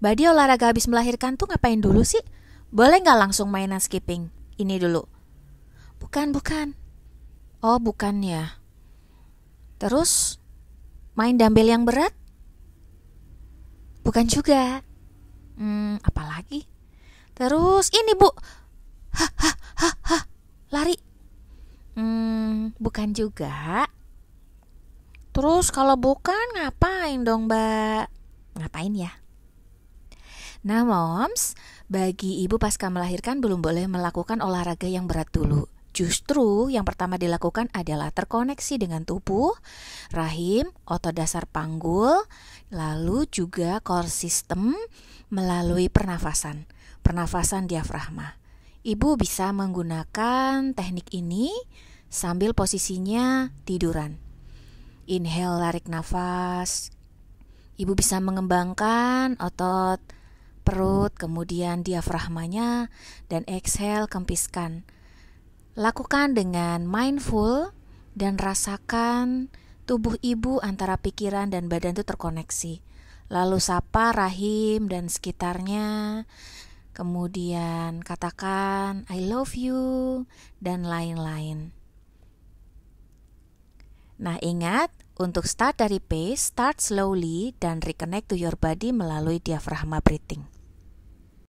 Mbak olahraga habis melahirkan tuh ngapain dulu sih? Boleh nggak langsung mainan skipping? Ini dulu. Bukan, bukan. Oh, bukan ya. Terus, main dumbbell yang berat? Bukan juga. Hmm, apalagi? Terus, ini bu. Hah, hah, hah, hah. Lari. Hmm, bukan juga. Terus kalau bukan ngapain dong, Mbak? Ngapain ya? Nah, moms, bagi ibu pasca melahirkan belum boleh melakukan olahraga yang berat dulu. Justru yang pertama dilakukan adalah terkoneksi dengan tubuh, rahim, otot dasar panggul, lalu juga core system melalui pernafasan, pernafasan diafragma. Ibu bisa menggunakan teknik ini sambil posisinya tiduran. Inhale, tarik nafas. Ibu bisa mengembangkan otot perut, kemudian diafragmanya, dan exhale, kempiskan. Lakukan dengan mindful dan rasakan tubuh ibu antara pikiran dan badan itu terkoneksi. Lalu sapa rahim dan sekitarnya, kemudian katakan I love you dan lain-lain. Nah, ingat untuk start dari pace, start slowly dan reconnect to your body melalui diafragma breathing.